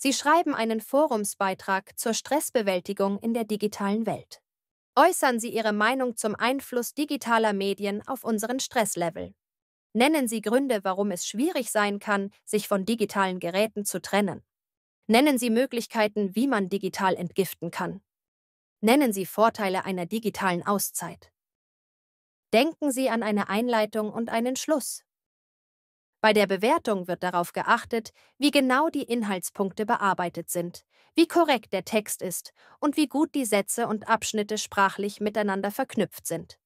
Sie schreiben einen Forumsbeitrag zur Stressbewältigung in der digitalen Welt. Äußern Sie Ihre Meinung zum Einfluss digitaler Medien auf unseren Stresslevel. Nennen Sie Gründe, warum es schwierig sein kann, sich von digitalen Geräten zu trennen. Nennen Sie Möglichkeiten, wie man digital entgiften kann. Nennen Sie Vorteile einer digitalen Auszeit. Denken Sie an eine Einleitung und einen Schluss. Bei der Bewertung wird darauf geachtet, wie genau die Inhaltspunkte bearbeitet sind, wie korrekt der Text ist und wie gut die Sätze und Abschnitte sprachlich miteinander verknüpft sind.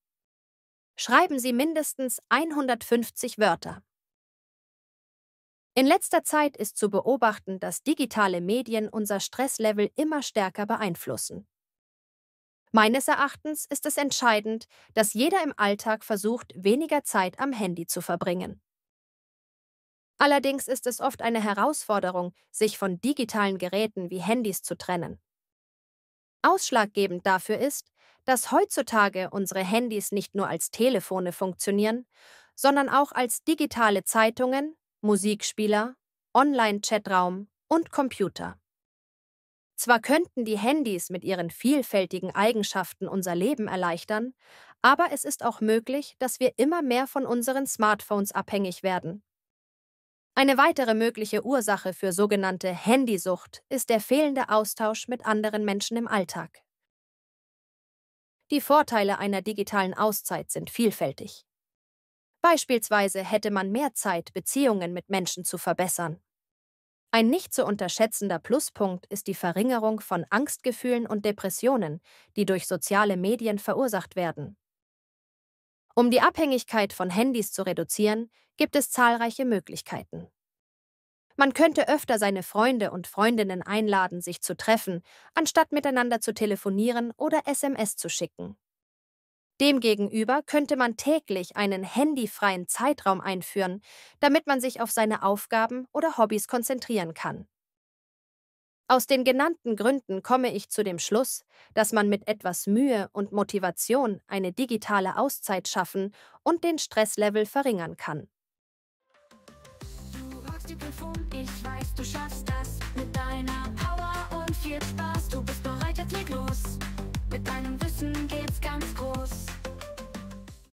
Schreiben Sie mindestens 150 Wörter. In letzter Zeit ist zu beobachten, dass digitale Medien unser Stresslevel immer stärker beeinflussen. Meines Erachtens ist es entscheidend, dass jeder im Alltag versucht, weniger Zeit am Handy zu verbringen. Allerdings ist es oft eine Herausforderung, sich von digitalen Geräten wie Handys zu trennen. Ausschlaggebend dafür ist, dass heutzutage unsere Handys nicht nur als Telefone funktionieren, sondern auch als digitale Zeitungen, Musikspieler, Online-Chatraum und Computer. Zwar könnten die Handys mit ihren vielfältigen Eigenschaften unser Leben erleichtern, aber es ist auch möglich, dass wir immer mehr von unseren Smartphones abhängig werden eine weitere mögliche Ursache für sogenannte Handysucht ist der fehlende Austausch mit anderen Menschen im Alltag. Die Vorteile einer digitalen Auszeit sind vielfältig. Beispielsweise hätte man mehr Zeit, Beziehungen mit Menschen zu verbessern. Ein nicht zu unterschätzender Pluspunkt ist die Verringerung von Angstgefühlen und Depressionen, die durch soziale Medien verursacht werden. Um die Abhängigkeit von Handys zu reduzieren, gibt es zahlreiche Möglichkeiten. Man könnte öfter seine Freunde und Freundinnen einladen, sich zu treffen, anstatt miteinander zu telefonieren oder SMS zu schicken. Demgegenüber könnte man täglich einen handyfreien Zeitraum einführen, damit man sich auf seine Aufgaben oder Hobbys konzentrieren kann. Aus den genannten Gründen komme ich zu dem Schluss, dass man mit etwas Mühe und Motivation eine digitale Auszeit schaffen und den Stresslevel verringern kann. Partyparfum. Ich weiß, du schaffst das mit deiner Power und viel Spaß. Du bist noch